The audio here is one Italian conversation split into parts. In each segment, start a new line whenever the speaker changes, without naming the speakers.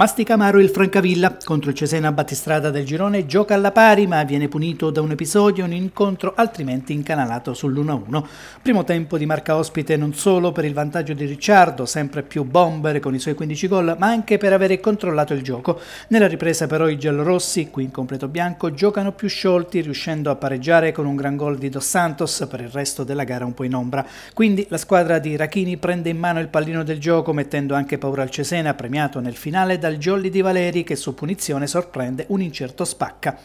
Masticamaro il Francavilla contro il Cesena Battistrada del Girone gioca alla pari ma viene punito da un episodio un incontro altrimenti incanalato sull'1-1. Primo tempo di marca ospite non solo per il vantaggio di Ricciardo, sempre più bomber con i suoi 15 gol, ma anche per avere controllato il gioco. Nella ripresa però i giallorossi, qui in completo bianco, giocano più sciolti riuscendo a pareggiare con un gran gol di Dos Santos per il resto della gara un po' in ombra. Quindi la squadra di Rachini prende in mano il pallino del gioco mettendo anche paura al Cesena premiato nel finale da dal jolly di Valeri che su punizione sorprende un incerto Spacca.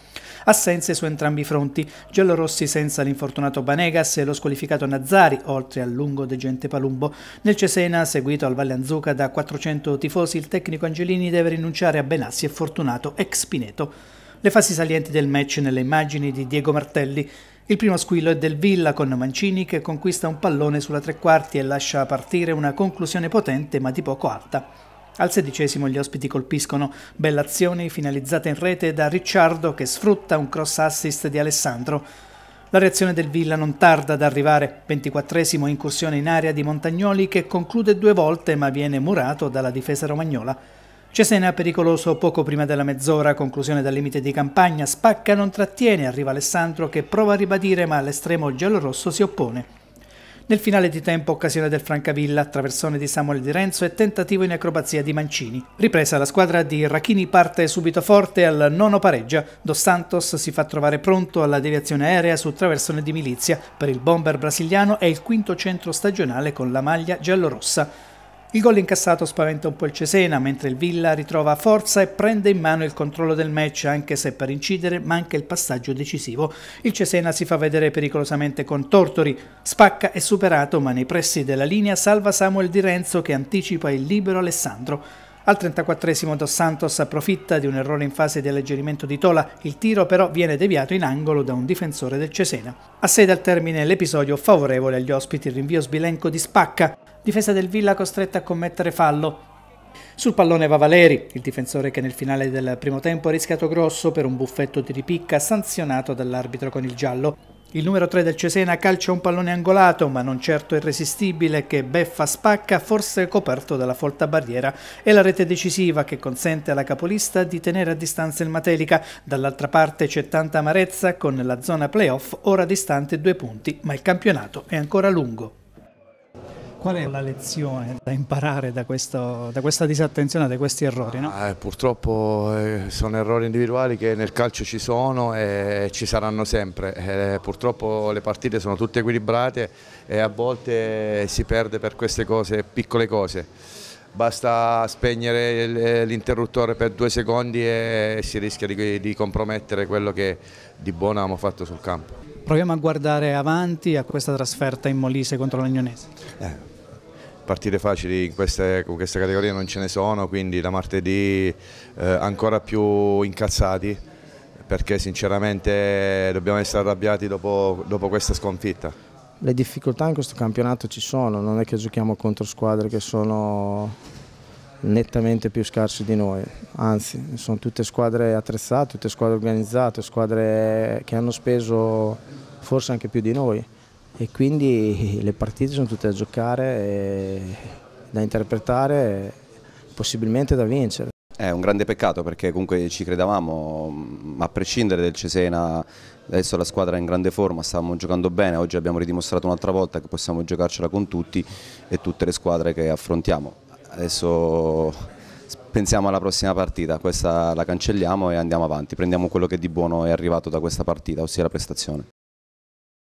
Assenze su entrambi i fronti, giallorossi senza l'infortunato Banegas e lo squalificato Nazzari, oltre al lungo degente Palumbo. Nel Cesena, seguito al Valle Anzuca da 400 tifosi, il tecnico Angelini deve rinunciare a Benassi e Fortunato, ex Pineto. Le fasi salienti del match nelle immagini di Diego Martelli. Il primo squillo è del Villa con Mancini che conquista un pallone sulla tre quarti e lascia partire una conclusione potente ma di poco alta. Al sedicesimo gli ospiti colpiscono bella azione finalizzata in rete da Ricciardo che sfrutta un cross assist di Alessandro. La reazione del Villa non tarda ad arrivare, 24esimo incursione in area di Montagnoli che conclude due volte ma viene murato dalla difesa romagnola. Cesena pericoloso poco prima della mezz'ora, conclusione dal limite di campagna, spacca non trattiene, arriva Alessandro che prova a ribadire ma l'estremo giallorosso si oppone. Nel finale di tempo occasione del Francavilla, attraversone di Samuel Di Renzo e tentativo in acrobazia di Mancini. Ripresa la squadra di Rachini parte subito forte al nono pareggio, Dos Santos si fa trovare pronto alla deviazione aerea su traversone di Milizia. Per il bomber brasiliano è il quinto centro stagionale con la maglia giallorossa. Il gol incassato spaventa un po' il Cesena, mentre il Villa ritrova forza e prende in mano il controllo del match, anche se per incidere manca il passaggio decisivo. Il Cesena si fa vedere pericolosamente con Tortori, spacca è superato, ma nei pressi della linea salva Samuel Di Renzo che anticipa il libero Alessandro. Al 34esimo Dos Santos approfitta di un errore in fase di alleggerimento di Tola, il tiro però viene deviato in angolo da un difensore del Cesena. A 6 dal termine l'episodio favorevole agli ospiti il rinvio sbilenco di Spacca, difesa del Villa costretta a commettere fallo, sul pallone va Valeri, il difensore che nel finale del primo tempo ha rischiato grosso per un buffetto di ripicca sanzionato dall'arbitro con il giallo. Il numero 3 del Cesena calcia un pallone angolato, ma non certo irresistibile, che beffa spacca, forse coperto dalla folta barriera, È la rete decisiva che consente alla capolista di tenere a distanza il Matelica. Dall'altra parte c'è tanta amarezza con la zona playoff ora distante due punti, ma il campionato è ancora lungo. Qual è la lezione da imparare da, questo, da questa disattenzione, da questi errori? No?
Ah, eh, purtroppo eh, sono errori individuali che nel calcio ci sono e ci saranno sempre. Eh, purtroppo le partite sono tutte equilibrate e a volte si perde per queste cose, piccole cose. Basta spegnere eh, l'interruttore per due secondi e si rischia di, di compromettere quello che di buono abbiamo fatto sul campo.
Proviamo a guardare avanti a questa trasferta in Molise contro l'Agnonese. Eh
partite facili in queste, in queste categorie non ce ne sono, quindi da martedì eh, ancora più incazzati perché sinceramente dobbiamo essere arrabbiati dopo, dopo questa sconfitta. Le difficoltà in questo campionato ci sono, non è che giochiamo contro squadre che sono nettamente più scarse di noi, anzi sono tutte squadre attrezzate, tutte squadre organizzate, squadre che hanno speso forse anche più di noi e quindi le partite sono tutte da giocare, da interpretare possibilmente da vincere. È un grande peccato perché comunque ci credevamo, mm, a prescindere del Cesena, adesso la squadra è in grande forma, stavamo giocando bene, oggi abbiamo ridimostrato un'altra volta che possiamo giocarcela con tutti e tutte le squadre che affrontiamo. Adesso pensiamo alla prossima partita, questa la cancelliamo e andiamo avanti, prendiamo quello che di buono è arrivato da questa partita, ossia la prestazione.